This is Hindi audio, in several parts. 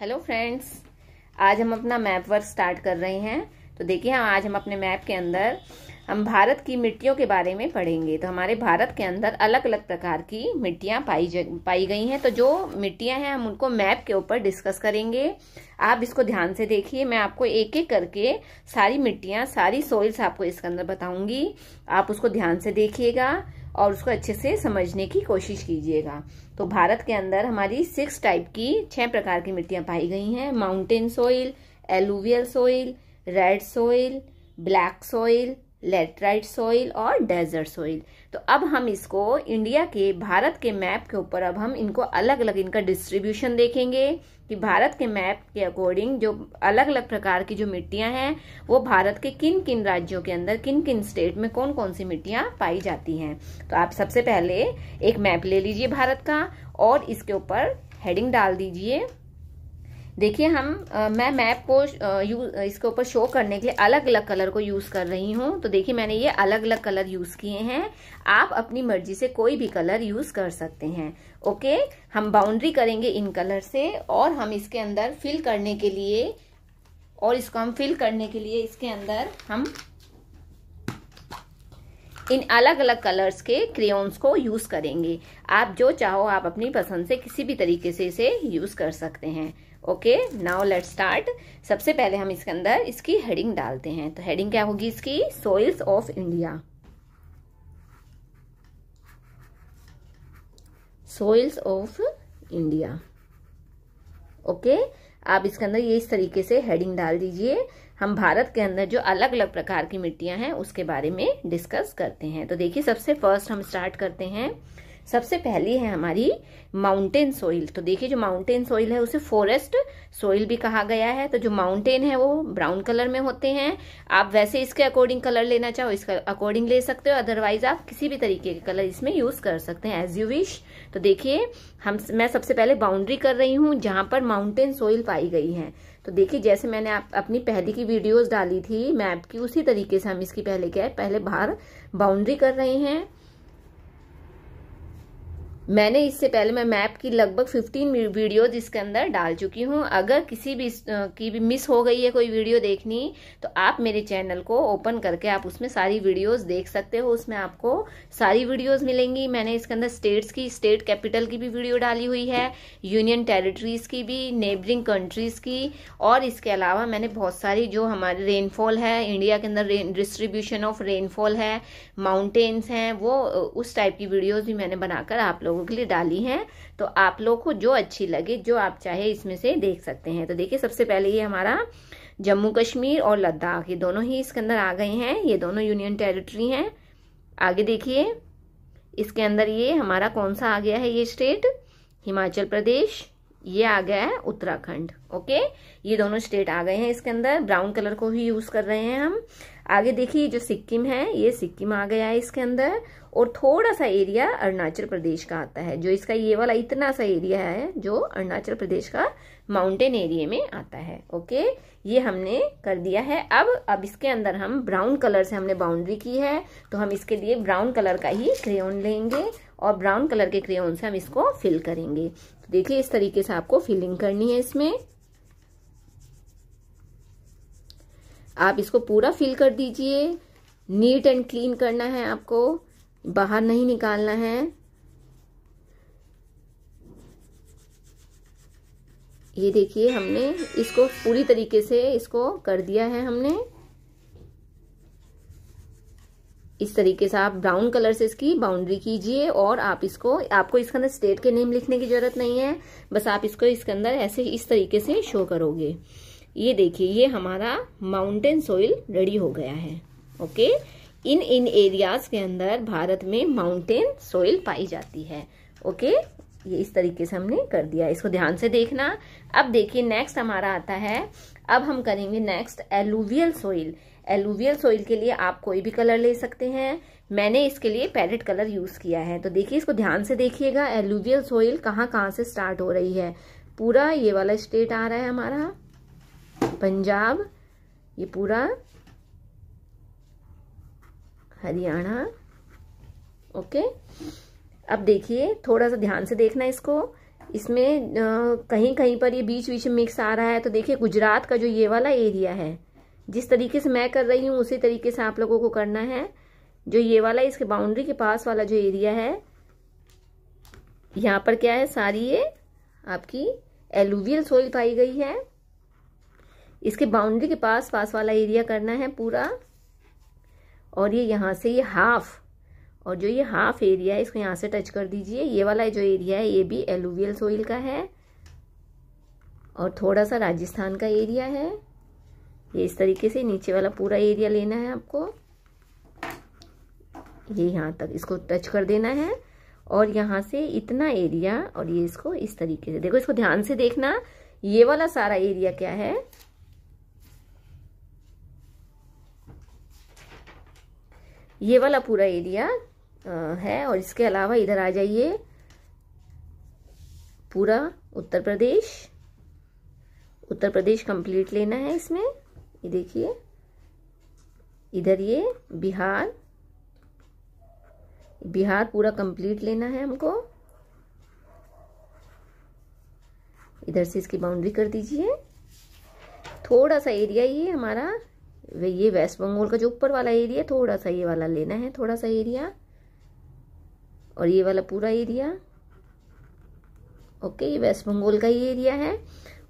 हेलो फ्रेंड्स आज हम अपना मैप वर्क स्टार्ट कर रहे हैं तो देखिए आज हम अपने मैप के अंदर हम भारत की मिट्टियों के बारे में पढ़ेंगे तो हमारे भारत के अंदर अलग अलग प्रकार की मिट्टियाँ पाई पाई गई हैं तो जो मिट्टियाँ हैं हम उनको मैप के ऊपर डिस्कस करेंगे आप इसको ध्यान से देखिए मैं आपको एक एक करके सारी मिट्टियाँ सारी सोइल्स आपको इसके अंदर बताऊंगी आप उसको ध्यान से देखिएगा और उसको अच्छे से समझने की कोशिश कीजिएगा तो भारत के अंदर हमारी सिक्स टाइप की छह प्रकार की मिट्टियां पाई गई हैं mountain soil alluvial soil red soil black soil laterite soil और डेजर्ट सोइल तो अब हम इसको इंडिया के भारत के मैप के ऊपर अब हम इनको अलग अलग इनका डिस्ट्रीब्यूशन देखेंगे कि भारत के मैप के अकॉर्डिंग जो अलग अलग प्रकार की जो मिट्टियां हैं वो भारत के किन किन राज्यों के अंदर किन किन स्टेट में कौन कौन सी मिट्टियां पाई जाती हैं तो आप सबसे पहले एक मैप ले लीजिए भारत का और इसके ऊपर हेडिंग डाल दीजिए देखिए हम आ, मैं मैप को यू यूज इसके ऊपर शो करने के लिए अलग अलग कलर को यूज़ कर रही हूँ तो देखिए मैंने ये अलग अलग कलर यूज़ किए हैं आप अपनी मर्जी से कोई भी कलर यूज़ कर सकते हैं ओके हम बाउंड्री करेंगे इन कलर से और हम इसके अंदर फिल करने के लिए और इसको हम फिल करने के लिए इसके अंदर हम इन अलग अलग कलर्स के क्रेयॉन्स को यूज़ करेंगे आप जो चाहो आप अपनी पसंद से किसी भी तरीके से इसे यूज़ कर सकते हैं ओके नाउ लेट स्टार्ट सबसे पहले हम इसके अंदर इसकी हेडिंग डालते हैं तो हेडिंग क्या होगी इसकी soils of India soils of India okay आप इसके अंदर ये इस तरीके से हेडिंग डाल दीजिए हम भारत के अंदर जो अलग अलग प्रकार की मिट्टियां हैं उसके बारे में डिस्कस करते हैं तो देखिए सबसे फर्स्ट हम स्टार्ट करते हैं सबसे पहली है हमारी माउंटेन सोइल तो देखिए जो माउंटेन सोइल है उसे फॉरेस्ट सोइल भी कहा गया है तो जो माउंटेन है वो ब्राउन कलर में होते हैं आप वैसे इसके अकॉर्डिंग कलर लेना चाहो इसका अकॉर्डिंग ले सकते हो अदरवाइज आप किसी भी तरीके के कलर इसमें यूज कर सकते हैं एज यू विश तो देखिए हम मैं सबसे पहले बाउंड्री कर रही हूँ जहां पर माउंटेन सॉइल पाई गई है तो देखिए जैसे मैंने आप अपनी पहले की वीडियोस डाली थी मैप की उसी तरीके से हम इसकी पहले क्या है पहले बाहर बाउंड्री कर रहे हैं मैंने इससे पहले मैं मैप की लगभग 15 वीडियोज इसके अंदर डाल चुकी हूँ अगर किसी भी की भी मिस हो गई है कोई वीडियो देखनी तो आप मेरे चैनल को ओपन करके आप उसमें सारी वीडियोस देख सकते हो उसमें आपको सारी वीडियोस मिलेंगी मैंने इसके अंदर स्टेट्स की स्टेट कैपिटल की भी वीडियो डाली हुई है यूनियन टेरिटरीज की भी नेबरिंग कंट्रीज़ की और इसके अलावा मैंने बहुत सारी जो हमारे रेनफॉल है इंडिया के अंदर डिस्ट्रीब्यूशन ऑफ रेनफॉल है माउंटेन्स हैं वो उस टाइप की वीडियोज़ भी मैंने बनाकर आप लोग लोगों के लिए डाली हैं तो आप लोगों को जो अच्छी लगे जो आप चाहे इसमें से देख सकते हैं तो देखिए सबसे पहले ये हमारा जम्मू कश्मीर और लद्दाख ये दोनों ही इसके अंदर आ गए हैं ये दोनों यूनियन टेरिटरी हैं आगे देखिए इसके अंदर ये हमारा कौन सा आ गया है ये स्टेट हिमाचल प्रदेश ये आ गया है उत्तराखंड ओके ये दोनों स्टेट आ गए हैं इसके अंदर ब्राउन कलर को ही यूज कर रहे हैं हम आगे देखिए जो सिक्किम है ये सिक्किम आ गया है इसके अंदर और थोड़ा सा एरिया अरुणाचल प्रदेश का आता है जो इसका ये वाला इतना सा एरिया है जो अरुणाचल प्रदेश का माउंटेन एरिया में आता है ओके ये हमने कर दिया है अब अब इसके अंदर हम ब्राउन कलर से हमने बाउंड्री की है तो हम इसके लिए ब्राउन कलर का ही क्रेन लेंगे और ब्राउन कलर के क्रेन से हम इसको फिल करेंगे तो देखिए इस तरीके से आपको फिलिंग करनी है इसमें आप इसको पूरा फिल कर दीजिए नीट एंड क्लीन करना है आपको बाहर नहीं निकालना है ये देखिए हमने इसको पूरी तरीके से इसको कर दिया है हमने इस तरीके से आप ब्राउन कलर से इसकी बाउंड्री कीजिए और आप इसको आपको इसके अंदर स्टेट के नेम लिखने की जरूरत नहीं है बस आप इसको इसके अंदर ऐसे इस तरीके से शो करोगे ये देखिए ये हमारा माउंटेन सोइल रेडी हो गया है ओके इन इन एरियाज के अंदर भारत में माउंटेन सोइल पाई जाती है ओके ये इस तरीके से हमने कर दिया इसको ध्यान से देखना अब देखिए नेक्स्ट हमारा आता है अब हम करेंगे next alluvial soil alluvial soil के लिए आप कोई भी कलर ले सकते हैं मैंने इसके लिए पैरेट कलर यूज़ किया है तो देखिए इसको ध्यान से देखिएगा एलुवियल सोइल कहाँ कहाँ से स्टार्ट हो रही है पूरा ये वाला स्टेट आ रहा है हमारा पंजाब ये पूरा हरियाणा ओके अब देखिए थोड़ा सा ध्यान से देखना इसको इसमें कहीं कहीं पर ये बीच बीच मिक्स आ रहा है तो देखिए गुजरात का जो ये वाला एरिया है जिस तरीके से मैं कर रही हूँ उसी तरीके से आप लोगों को करना है जो ये वाला इसके बाउंड्री के पास वाला जो एरिया है यहाँ पर क्या है सारी ये आपकी एलुवियल सोइल पाई गई है इसके बाउंड्री के पास पास वाला एरिया करना है पूरा और ये यहाँ से ये हाफ और जो ये हाफ एरिया है इसको यहाँ से टच कर दीजिए ये वाला जो एरिया है ये भी एलुवियल सोइल का है और थोड़ा सा राजस्थान का एरिया है ये इस तरीके से नीचे वाला पूरा एरिया लेना है आपको ये यहाँ तक इसको टच कर देना है और यहाँ से इतना एरिया और ये इसको इस तरीके से देखो इसको ध्यान से देखना ये वाला सारा एरिया क्या है ये वाला पूरा एरिया है और इसके अलावा इधर आ जाइए पूरा उत्तर प्रदेश उत्तर प्रदेश कंप्लीट लेना है इसमें ये देखिए इधर ये बिहार बिहार पूरा कंप्लीट लेना है हमको इधर से इसकी बाउंड्री कर दीजिए थोड़ा सा एरिया ये हमारा ये वेस्ट बंगाल का जो ऊपर वाला एरिया थोड़ा सा ये वाला लेना है थोड़ा सा एरिया और ये वाला पूरा एरिया ओके ये वेस्ट बंगाल का ही एरिया है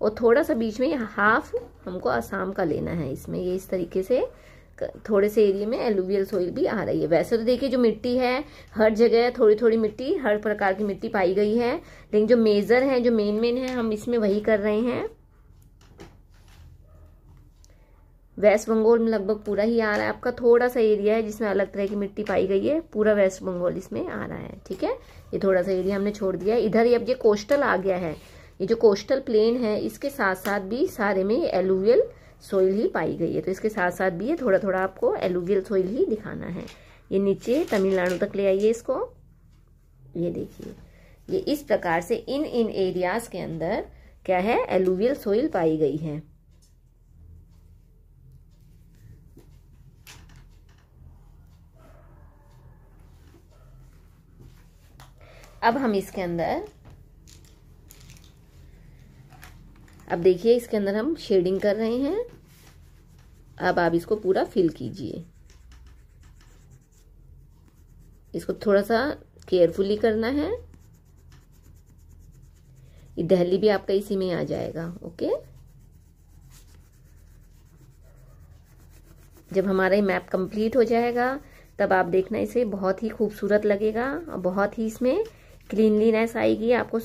और थोड़ा सा बीच में हाफ हमको आसाम का लेना है इसमें ये इस तरीके से थोड़े से एरिया में एलुवियल सोइल भी आ रही है वैसे तो देखिए जो मिट्टी है हर जगह थोड़ी थोड़ी मिट्टी हर प्रकार की मिट्टी पाई गई है लेकिन जो मेजर है जो मेन मेन है हम इसमें वही कर रहे हैं वेस्ट बंगाल में लगभग पूरा ही आ रहा है आपका थोड़ा सा एरिया है जिसमें अलग तरह की मिट्टी पाई गई है पूरा वेस्ट बंगाल इसमें आ रहा है ठीक है ये थोड़ा सा एरिया हमने छोड़ दिया है इधर अब ये कोस्टल आ गया है ये जो कोस्टल प्लेन है इसके साथ साथ भी सारे में एलुवियल सोइल ही पाई गई है तो इसके साथ साथ भी ये थोड़ा थोड़ा आपको एलुवियल सोइल ही दिखाना है ये नीचे तमिलनाडु तक ले आइए इसको ये देखिए ये इस प्रकार से इन इन एरियाज के अंदर क्या है एलुवियल सोइल पाई गई है अब हम इसके अंदर अब देखिए इसके अंदर हम शेडिंग कर रहे हैं अब आप इसको पूरा फिल कीजिए इसको थोड़ा सा केयरफुली करना है ये दहली भी आपका इसी में आ जाएगा ओके जब हमारा ये मैप कंप्लीट हो जाएगा तब आप देखना इसे बहुत ही खूबसूरत लगेगा और बहुत ही इसमें क्लीनलीनेस आएगी आपको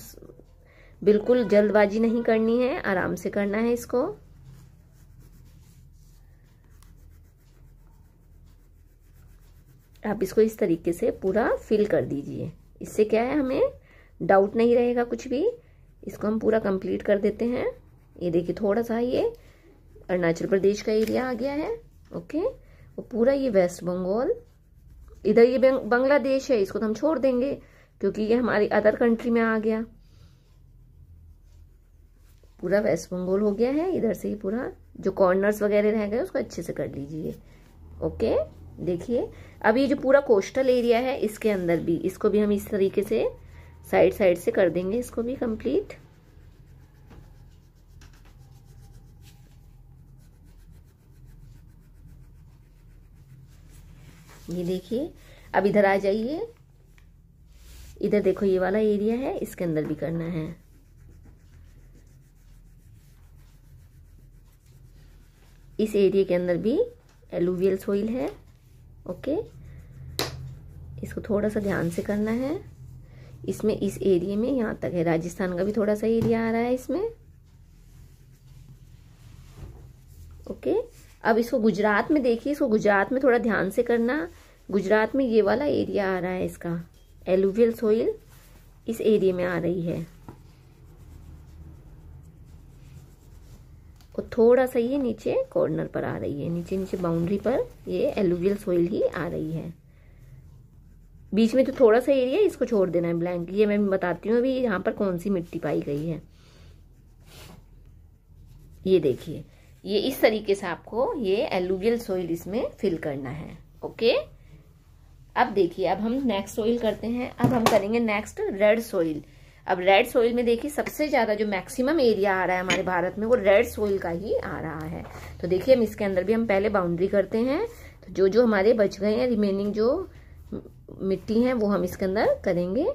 बिल्कुल जल्दबाजी नहीं करनी है आराम से करना है इसको आप इसको इस तरीके से पूरा फिल कर दीजिए इससे क्या है हमें डाउट नहीं रहेगा कुछ भी इसको हम पूरा कंप्लीट कर देते हैं ये देखिए थोड़ा सा ये अरुणाचल प्रदेश का एरिया आ गया है ओके वो पूरा ये वेस्ट बंगाल इधर ये बंग्लादेश बांग्लादेश है इसको तो हम छोड़ देंगे क्योंकि ये हमारी अदर कंट्री में आ गया पूरा वेस्ट बंगाल हो गया है इधर से ही पूरा जो कॉर्नर्स वगैरह रह गए उसको अच्छे से कर लीजिए ओके देखिए अब ये जो पूरा कोस्टल एरिया है इसके अंदर भी इसको भी हम इस तरीके से साइड साइड से कर देंगे इसको भी कंप्लीट ये देखिए अब इधर आ जाइए इधर देखो ये वाला एरिया है इसके अंदर भी करना है इस एरिया के अंदर भी एलुवियल सोइल है ओके इसको थोड़ा सा ध्यान से करना है इसमें इस एरिया में यहाँ तक है राजस्थान का भी थोड़ा सा एरिया आ रहा है इसमें ओके अब इसको गुजरात में देखिए इसको गुजरात में थोड़ा ध्यान से करना गुजरात में ये वाला एरिया आ रहा है इसका एलुवियल सोइल इस एरिया में आ रही है और थोड़ा सा ये नीचे कॉर्नर पर आ रही है नीचे नीचे बाउंड्री पर ये एलुवियल सोइल ही आ रही है बीच में तो थोड़ा सा एरिया इसको छोड़ देना है ब्लैंक ये मैं बताती हूँ अभी यहाँ पर कौन सी मिट्टी पाई गई है ये देखिए ये इस तरीके से आपको ये एलुवियल सोइल इसमें फिल करना है ओके अब देखिए अब हम नेक्स्ट सोइल करते हैं अब हम करेंगे नेक्स्ट रेड सोइल अब रेड सोइल में देखिए सबसे ज़्यादा जो मैक्सिमम एरिया आ रहा है हमारे भारत में वो रेड सोइल का ही आ रहा है तो देखिए हम इसके अंदर भी हम पहले बाउंड्री करते हैं तो जो जो हमारे बच गए हैं रिमेनिंग जो मिट्टी है वो हम इसके अंदर करेंगे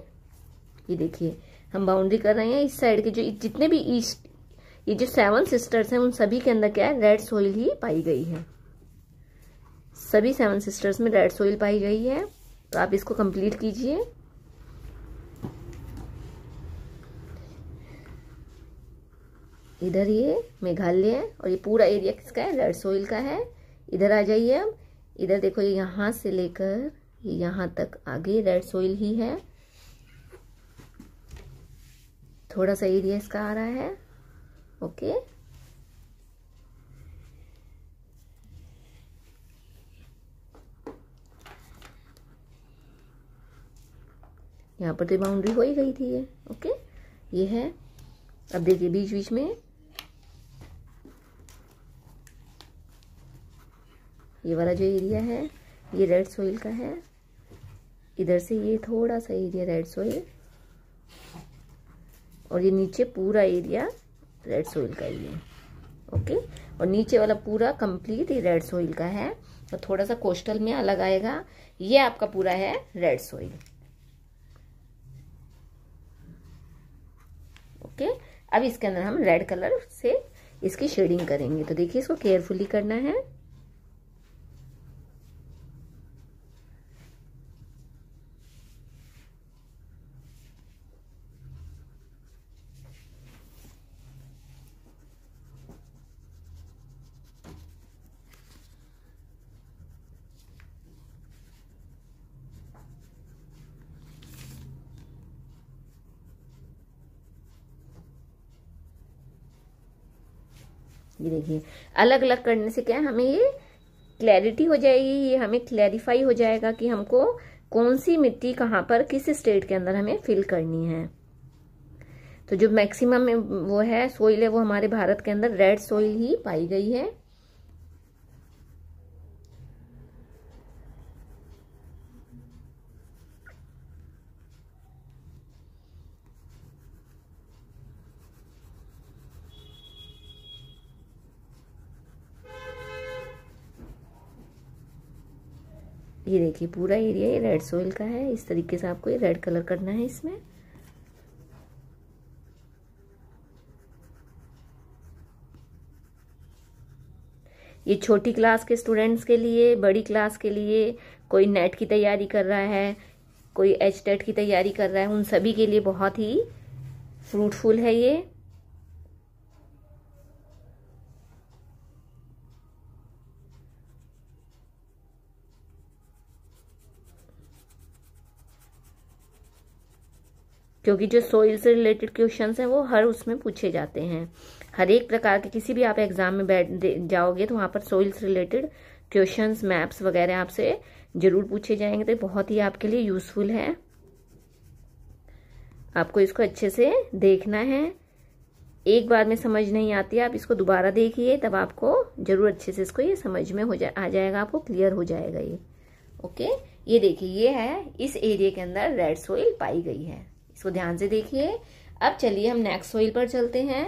ये देखिए हम बाउंड्री कर रहे हैं इस साइड के जो जितने भी ईस्ट ये जो सेवन सिस्टर्स हैं उन सभी के अंदर क्या है रेड सोइल ही पाई गई है सभी सेवन सिस्टर्स में रेड सोइल पाई गई है तो आप इसको कंप्लीट कीजिए इधर ये मेघालय और ये पूरा एरिया किसका है रेड सोइल का है इधर आ जाइए अब इधर देखो ये यहाँ से लेकर ये यहाँ तक आगे रेड सोइल ही है थोड़ा सा एरिया इसका आ रहा है ओके यहाँ पर तो बाउंड्री हो ही गई थी ये ओके ये है अब देखिए बीच बीच में ये वाला जो एरिया है ये रेड सोइल का है इधर से ये थोड़ा सा एरिया रेड सोइल और ये नीचे पूरा एरिया रेड सोइल का ही है ओके और नीचे वाला पूरा कंप्लीट ये रेड सोइल का है और थोड़ा सा कोस्टल में अलग आएगा ये आपका पूरा है रेड सोइल ओके अब इसके अंदर हम रेड कलर से इसकी शेडिंग करेंगे तो देखिए इसको केयरफुली करना है ये देखिए अलग अलग करने से क्या है हमें ये क्लैरिटी हो जाएगी ये हमें क्लैरिफाई हो जाएगा कि हमको कौन सी मिट्टी कहाँ पर किस स्टेट के अंदर हमें फिल करनी है तो जो मैक्सिमम वो है सोइल है वो हमारे भारत के अंदर रेड सोइल ही पाई गई है ये देखिए पूरा एरिया ये रेड सोइल का है इस तरीके से आपको ये रेड कलर करना है इसमें ये छोटी क्लास के स्टूडेंट्स के लिए बड़ी क्लास के लिए कोई नेट की तैयारी कर रहा है कोई एच की तैयारी कर रहा है उन सभी के लिए बहुत ही फ्रूटफुल है ये क्योंकि जो सोइल से रिलेटेड क्वेश्चन हैं वो हर उसमें पूछे जाते हैं हर एक प्रकार के किसी भी आप एग्जाम में बैठ जाओगे तो वहाँ पर सोइल से रिलेटेड क्वेश्चन मैप्स वगैरह आपसे जरूर पूछे जाएंगे तो बहुत ही आपके लिए यूजफुल है आपको इसको अच्छे से देखना है एक बार में समझ नहीं आती आप इसको दोबारा देखिए तब आपको जरूर अच्छे से इसको ये समझ में हो जा आ जाएगा आपको क्लियर हो जाएगा ये ओके ये देखिए ये है इस एरिया के अंदर रेड सोइल पाई गई है इसको ध्यान से देखिए अब चलिए हम नेक्स्ट सोइल पर चलते हैं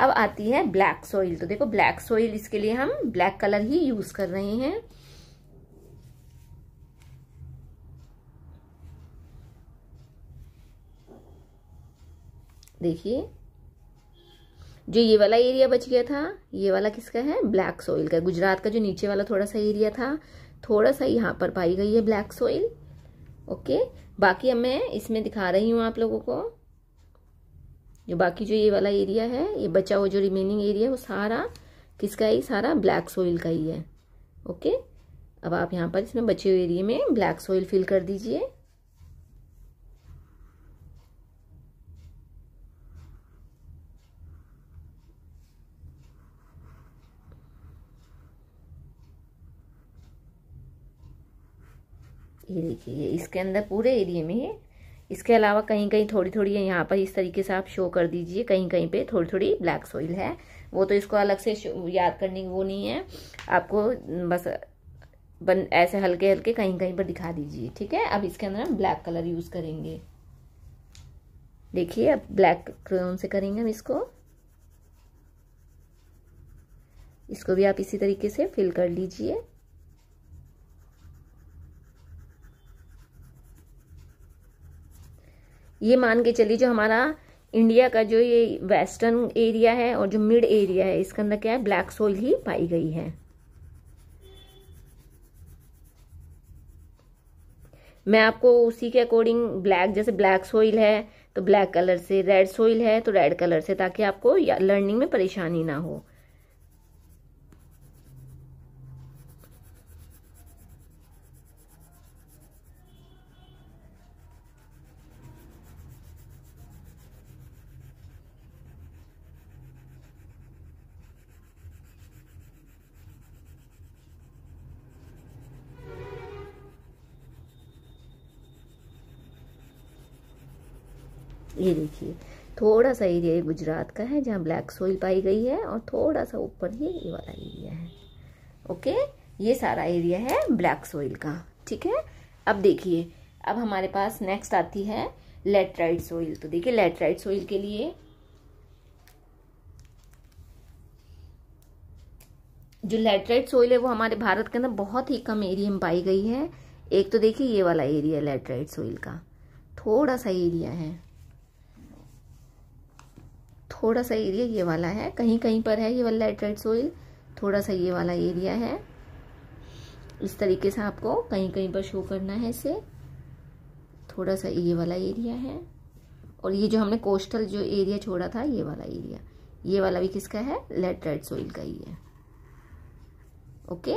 अब आती है ब्लैक सोइल तो देखो ब्लैक सोइल इसके लिए हम ब्लैक कलर ही यूज कर रहे हैं देखिए जो ये वाला एरिया बच गया था ये वाला किसका है ब्लैक सोइल का गुजरात का जो नीचे वाला थोड़ा सा एरिया था थोड़ा सा यहां पर पाई गई है ब्लैक सोइल ओके बाकी अब मैं इसमें दिखा रही हूँ आप लोगों को जो बाकी जो ये वाला एरिया है ये बचा हुआ जो रिमेनिंग एरिया है वो सारा किसका ही सारा ब्लैक सोइल का ही है ओके अब आप यहाँ पर इसमें बचे हुए एरिए में ब्लैक सोइल फिल कर दीजिए ये देखिए ये इसके अंदर पूरे एरिए में है इसके अलावा कहीं कहीं थोड़ी थोड़ी है यहाँ पर इस तरीके से आप शो कर दीजिए कहीं कहीं पे थोड़ी थोड़ी ब्लैक सॉइल है वो तो इसको अलग से याद करने की वो नहीं है आपको बस बन ऐसे हल्के हल्के कहीं कहीं पर दिखा दीजिए ठीक है अब इसके अंदर हम ब्लैक कलर यूज़ करेंगे देखिए अब ब्लैक क्रोन से करेंगे हम इसको इसको भी आप इसी तरीके से फिल कर लीजिए ये मान के चलिए जो हमारा इंडिया का जो ये वेस्टर्न एरिया है और जो मिड एरिया है इसके अंदर क्या है ब्लैक सोइल ही पाई गई है मैं आपको उसी के अकॉर्डिंग ब्लैक जैसे ब्लैक सोइल है तो ब्लैक कलर से रेड सोइल है तो रेड कलर से ताकि आपको लर्निंग में परेशानी ना हो ये देखिए थोड़ा सा एरिया गुजरात का है जहाँ ब्लैक सोइल पाई गई है और थोड़ा सा ऊपर ये ये वाला एरिया है ओके ये सारा एरिया है ब्लैक सोइल का ठीक है अब देखिए अब हमारे पास नेक्स्ट आती है लेटराइट सोइल तो देखिए लेटराइट सोइल के लिए जो लेटराइट सोइल है वो हमारे भारत के अंदर बहुत ही कम एरिया में पाई गई है एक तो देखिए ये वाला एरिया लेटराइट सोइल का थोड़ा सा एरिया है थोड़ा सा एरिया ये वाला है कहीं कहीं पर है ये वाला लेटरेट सोइल थोड़ा सा ये वाला एरिया है इस तरीके से आपको कहीं कहीं पर शो करना है इसे थोड़ा सा ये वाला एरिया है और ये जो हमने कोस्टल जो एरिया छोड़ा था ये वाला एरिया ये वाला भी किसका है लेटरेट सोइल का ही है ओके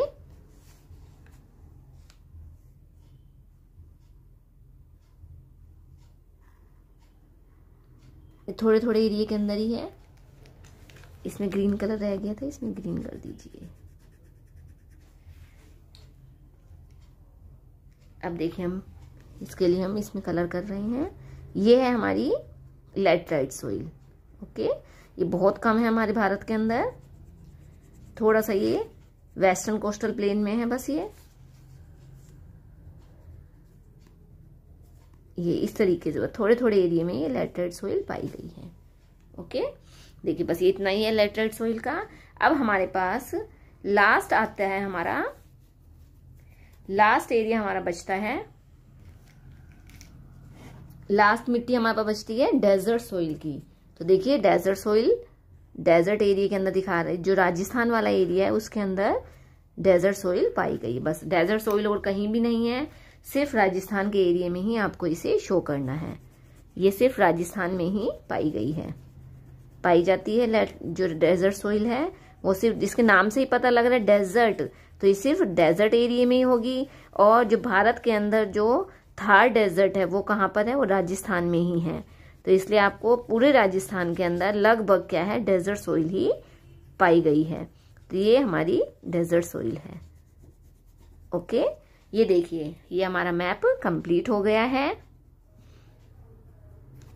थोड़े थोड़े एरिए के अंदर ही है इसमें ग्रीन कलर रह गया था इसमें ग्रीन कर दीजिए अब देखिए हम इसके लिए हम इसमें कलर कर रहे हैं ये है हमारी लेटराइट सोइल ओके ये बहुत कम है हमारे भारत के अंदर थोड़ा सा ये वेस्टर्न कोस्टल प्लेन में है बस ये ये इस तरीके से थोड़े थोड़े एरिए में ये लेटरेट सोइल पाई गई है ओके देखिए बस ये इतना ही है लेटरेट सोइल का अब हमारे पास लास्ट आता है हमारा लास्ट एरिया हमारा बचता है लास्ट मिट्टी हमारे पास बचती है डेजर्ट सोइल की तो देखिए डेजर्ट सोइल डेजर्ट एरिया के अंदर दिखा रहे जो राजस्थान वाला एरिया है उसके अंदर डेजर्ट सोइल पाई गई बस डेजर्ट सोइल और कहीं भी नहीं है सिर्फ राजस्थान के एरिया में ही आपको इसे शो करना है ये सिर्फ राजस्थान में ही पाई गई है पाई जाती है जो डेजर्ट सोइल है वो सिर्फ जिसके नाम से ही पता लग रहा है डेजर्ट तो ये सिर्फ डेजर्ट एरिया में ही होगी और जो भारत के अंदर जो थार डेजर्ट है वो कहाँ पर है वो राजस्थान में ही है तो इसलिए आपको पूरे राजस्थान के अंदर लगभग क्या है डेजर्ट सोइल ही पाई गई है तो ये हमारी डेजर्ट सोइल है ओके ये देखिए ये हमारा मैप कंप्लीट हो गया है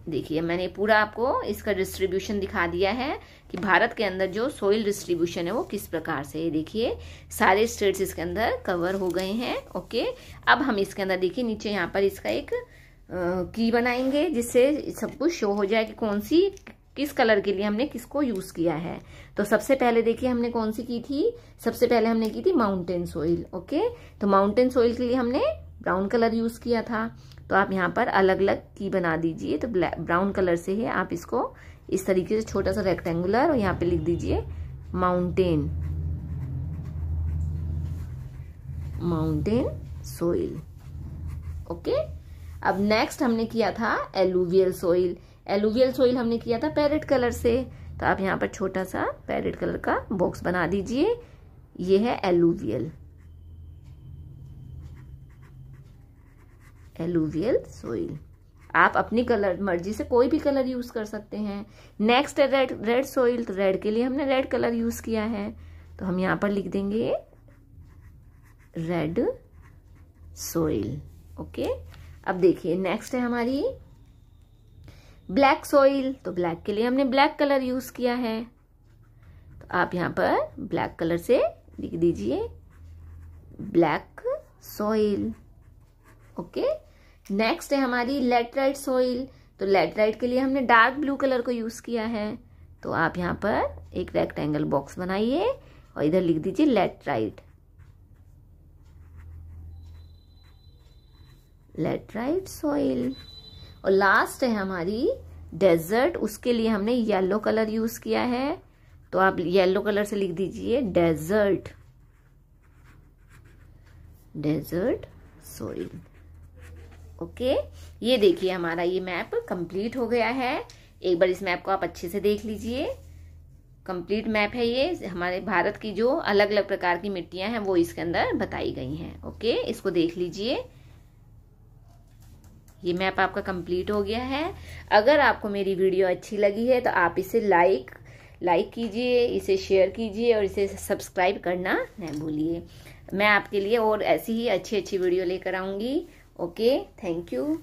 देखिए मैंने पूरा आपको इसका डिस्ट्रीब्यूशन दिखा दिया है कि भारत के अंदर जो सोइल डिस्ट्रीब्यूशन है वो किस प्रकार से है देखिए सारे स्टेट्स इसके अंदर कवर हो गए हैं ओके अब हम इसके अंदर देखिए नीचे यहाँ पर इसका एक की बनाएंगे जिससे सब कुछ शो हो जाए कि कौन सी किस कलर के लिए हमने किसको यूज किया है तो सबसे पहले देखिए हमने कौन सी की थी सबसे पहले हमने की थी माउंटेन सोइल ओके तो माउंटेन सोइल के लिए हमने ब्राउन कलर यूज किया था तो आप यहाँ पर अलग अलग की बना दीजिए तो ब्राउन कलर से है आप इसको इस तरीके से छोटा सा रेक्टेंगुलर और यहाँ पे लिख दीजिए माउंटेन माउंटेन सोइल ओके अब नेक्स्ट हमने किया था एलुवियल सोइल एलुवियल सोइल हमने किया था पैरेट कलर से तो आप यहाँ पर छोटा सा पैरेट कलर का बॉक्स बना दीजिए ये है एलुवियल एलुवियल सोइल आप अपनी कलर मर्जी से कोई भी कलर यूज़ कर सकते हैं नेक्स्ट है रेड रेड सोइल तो रेड के लिए हमने रेड कलर यूज़ किया है तो हम यहाँ पर लिख देंगे रेड सोइल ओके अब देखिए नेक्स्ट है हमारी ब्लैक सॉइल तो ब्लैक के लिए हमने ब्लैक कलर यूज किया है तो आप यहां पर ब्लैक कलर से लिख दीजिए ब्लैक सॉइल ओके नेक्स्ट है हमारी लेटराइट सॉइल तो लेटराइट के लिए हमने डार्क ब्लू कलर को यूज किया है तो आप यहां पर एक रेक्टेंगल बॉक्स बनाइए और इधर लिख दीजिए लेटराइट लेटराइट सॉइल और लास्ट है हमारी डेजर्ट उसके लिए हमने येलो कलर यूज किया है तो आप येलो कलर से लिख दीजिए डेजर्ट डेजर्ट सॉरी ओके ये देखिए हमारा ये मैप कंप्लीट हो गया है एक बार इस मैप को आप अच्छे से देख लीजिए कंप्लीट मैप है ये हमारे भारत की जो अलग अलग प्रकार की मिट्टियां हैं वो इसके अंदर बताई गई हैं ओके इसको देख लीजिए ये मैप आपका कंप्लीट हो गया है अगर आपको मेरी वीडियो अच्छी लगी है तो आप इसे लाइक लाइक कीजिए इसे शेयर कीजिए और इसे सब्सक्राइब करना न भूलिए मैं आपके लिए और ऐसी ही अच्छी अच्छी वीडियो लेकर आऊँगी ओके थैंक यू